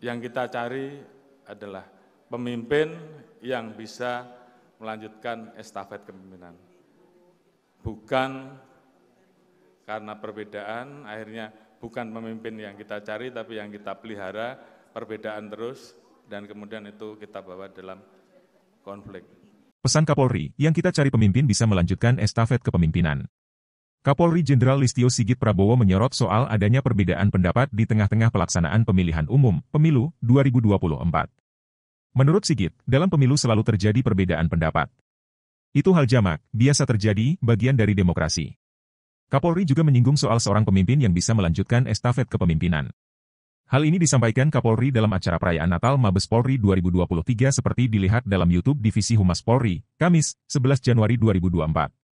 Yang kita cari adalah pemimpin yang bisa melanjutkan estafet kepemimpinan. Bukan karena perbedaan, akhirnya bukan pemimpin yang kita cari, tapi yang kita pelihara, perbedaan terus, dan kemudian itu kita bawa dalam konflik. Pesan Kapolri, yang kita cari pemimpin bisa melanjutkan estafet kepemimpinan. Kapolri Jenderal Listio Sigit Prabowo menyorot soal adanya perbedaan pendapat di tengah-tengah pelaksanaan pemilihan umum, pemilu, 2024. Menurut Sigit, dalam pemilu selalu terjadi perbedaan pendapat. Itu hal jamak, biasa terjadi, bagian dari demokrasi. Kapolri juga menyinggung soal seorang pemimpin yang bisa melanjutkan estafet kepemimpinan. Hal ini disampaikan Kapolri dalam acara perayaan Natal Mabes Polri 2023 seperti dilihat dalam YouTube Divisi Humas Polri, Kamis, 11 Januari 2024.